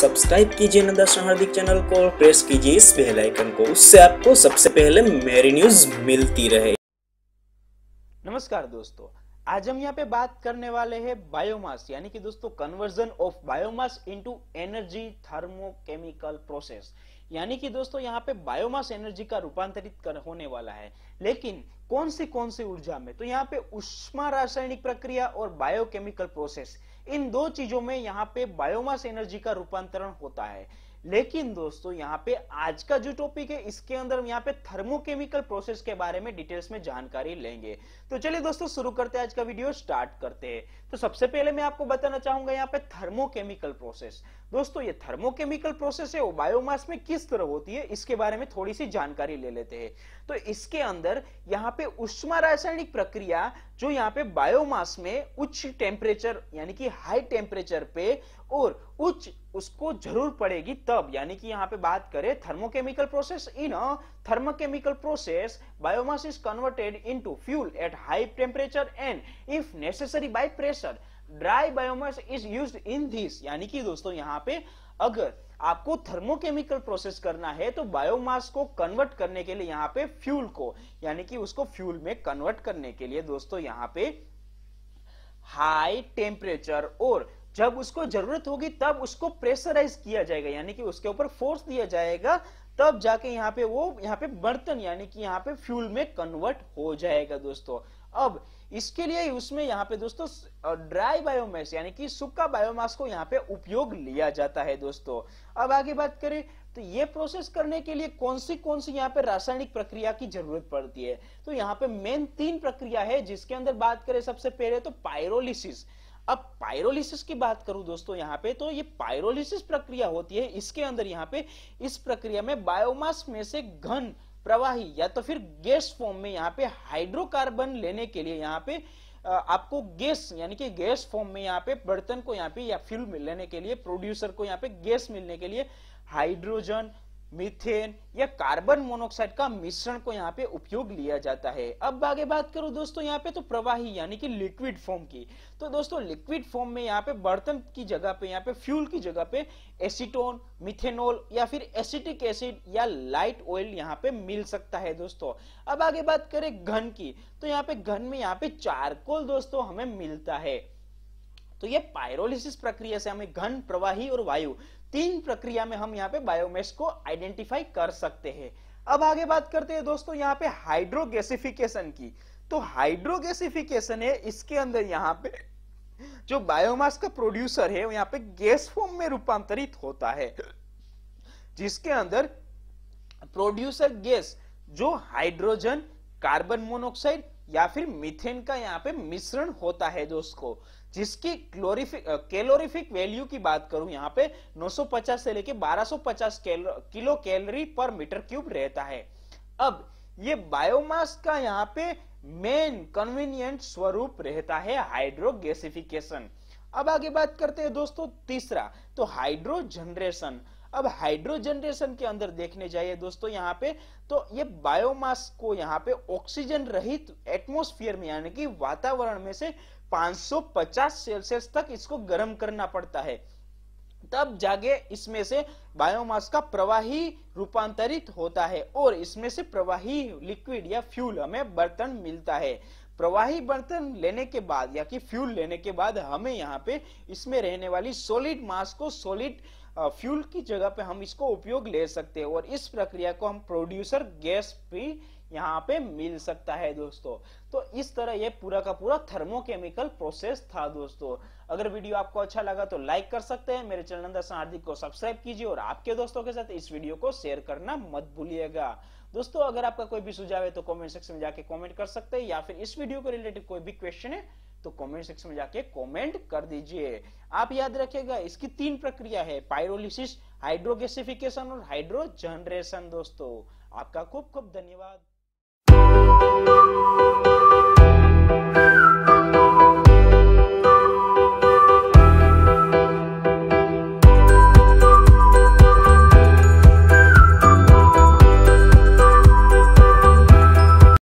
subscribe कीजिए नंदा हार्दिक channel को और प्रेस कीजिए इस बेल आइकन को उससे आपको सबसे पहले मेरी न्यूज मिलती रहे नमस्कार दोस्तों आज हम यहाँ पे बात करने वाले हैं बायोमास यानी कि दोस्तों conversion of biomass into energy thermochemical process यानी कि दोस्तों यहाँ पे बायोमास एनर्जी का रूपांतरित कर होने वाला है लेकिन कौन सी कौन सी ऊर्जा में तो यहाँ पे उष्मा रासायनिक प्रक्रिया और बायोकेमिकल प्रोसेस इन दो चीजों में यहाँ पे बायोमास एनर्जी का रूपांतरण होता है लेकिन दोस्तों यहाँ पे आज का जो टॉपिक है इसके अंदर यहाँ पे थर्मोकेमिकल प्रोसेस के बारे में डिटेल्स में जानकारी लेंगे तो चलिए दोस्तों शुरू करते हैं आज का वीडियो स्टार्ट करते हैं तो सबसे पहले मैं आपको बताना चाहूंगा यहाँ पे थर्मोकेमिकल प्रोसेस दोस्तों ये थर्मोकेमिकल प्रोसेस है वो बायोमास में किस तरह होती है इसके बारे में थोड़ी सी जानकारी ले लेते हैं तो इसके अंदर यहाँ पे उष्मा रासायनिक प्रक्रिया जो यहाँ पे बायोमास में उच्च टेम्परेचर यानी कि हाई टेम्परेचर पे और उच्च उसको जरूर पड़ेगी तब यानी कि यहाँ पे बात करें thermochemical process in thermochemical process biomass is converted in fuel at high temperature and if necessary by pressure dry biomass is used in this यानी कि दोस्तों यहाँ पे अगर आपको थर्मोकेमिकल प्रोसेस करना है तो बायोमास को कन्वर्ट करने के लिए यहाँ पे फ्यूल को यानी कि उसको फ्यूल में कन्वर्ट करने के लिए दोस्तों यहाँ पे हाई टेम्परेचर और जब उसको जरूरत होगी तब उसको प्रेशराइज किया जाएगा यानी कि उसके ऊपर फोर्स दिया जाएगा तब जाके यहाँ पे वो यहाँ पे बर्तन यानी कि यहाँ पे फ्यूल में कन्वर्ट हो जाएगा दोस्तों अब इसके लिए उसमें यहाँ पे दोस्तों ड्राई बायोमास यानी कि सूखा बायोमास को यहाँ पे उपयोग लिया जाता है दोस्तों अब आगे बात करें तो ये प्रोसेस करने के लिए कौन सी कौन सी यहाँ पे रासायनिक प्रक्रिया की जरूरत पड़ती है तो यहाँ पे मेन तीन प्रक्रिया है जिसके अंदर बात करें सबसे पहले तो पायरोलिसिस अब पायरोलिसिस की बात करूं दोस्तों यहाँ पे तो ये पायरोलिसिस प्रक्रिया होती है इसके अंदर यहाँ पे इस प्रक्रिया में बायोमास में से घन प्रवाही या तो फिर गैस फॉर्म में यहाँ पे हाइड्रोकार्बन लेने के लिए यहाँ पे आपको गैस यानी कि गैस फॉर्म में यहाँ पे बर्तन को यहाँ पे या फ्यूल लेने के लिए प्रोड्यूसर को यहाँ पे गैस मिलने के लिए हाइड्रोजन मीथेन या कार्बन मोनोक्साइड का मिश्रण को यहाँ पे उपयोग लिया जाता है अब आगे बात करूं दोस्तों यहाँ पे तो प्रवाही यानी कि लिक्विड फॉर्म की तो दोस्तों लिक्विड फॉर्म में यहाँ पे बर्तन की जगह पे यहाँ पे फ्यूल की जगह पे एसीटोन मिथेनॉल या फिर एसिटिक एसिड या लाइट ऑयल यहाँ पे मिल सकता है दोस्तों अब आगे बात करें घन की तो यहाँ पे घन में यहाँ पे चारकोल दोस्तों हमें मिलता है तो ये पायरोलिसिस प्रक्रिया से हमें घन प्रवाही और वायु तीन प्रक्रिया में हम यहाँ पे बायोमेस को आइडेंटिफाई कर सकते हैं अब आगे बात करते हैं दोस्तों यहाँ पे हाइड्रोगेसिफिकेशन की तो हाइड्रोगेसिफिकेशन है इसके अंदर यहाँ पे जो बायोमास का प्रोड्यूसर है वो यहाँ पे गैस फॉर्म में रूपांतरित होता है जिसके अंदर प्रोड्यूसर गैस जो हाइड्रोजन कार्बन मोनोक्साइड या फिर मिथेन का यहाँ पे मिश्रण होता है दोस्तों जिसकी क्लोरिफिक वैल्यू की बात करूं यहाँ पे 950 से लेके 1250 kilo calorie per metre cube रहता है अब ये बायोमास का यहाँ पे मेन कन्वीनियंट स्वरूप रहता है हाइड्रोगेसिफिकेशन अब आगे बात करते हैं दोस्तों तीसरा तो हाइड्रो जनरेशन अब हाइड्रोजनरेशन के अंदर देखने जाइए दोस्तों यहाँ पे तो ये बायोमास को यहाँ पे ऑक्सीजन रहित एटमोस्फियर में यानी कि वातावरण में से 550 सेल्सियस तक इसको गर्म करना पड़ता है तब जागे इसमें से बायोमास का प्रवाही रूपांतरित होता है और इसमें से प्रवाही लिक्विड या फ्यूल हमें बर्तन मिलता है प्रवाही बर्तन लेने के बाद या कि फ्यूल लेने के बाद हमें यहाँ पे इसमें रहने वाली सॉलिड मास को सॉलिड फ्यूल की जगह पे हम इसको उपयोग ले सकते हैं और इस प्रक्रिया को हम प्रोड्यूसर गैस भी यहाँ पे मिल सकता है दोस्तों तो इस तरह ये पूरा का पूरा थर्मोकेमिकल प्रोसेस था दोस्तों अगर वीडियो आपको अच्छा लगा तो लाइक कर सकते हैं मेरे चैनल अंदर हार्दिक को सब्सक्राइब कीजिए और आपके दोस्तों के साथ इस वीडियो को शेयर करना मत भूलिएगा दोस्तों अगर आपका कोई भी सुझाव है तो कमेंट सेक्शन में जाके कमेंट कर सकते हैं या फिर इस वीडियो को रिलेटेड कोई भी क्वेश्चन है तो कमेंट सेक्शन में जाके कमेंट कर दीजिए आप याद रखिएगा इसकी तीन प्रक्रिया है पायरोलिसिस हाइड्रोगेसिफिकेशन और हाइड्रोजनरेशन दोस्तों आपका खूब खूब धन्यवाद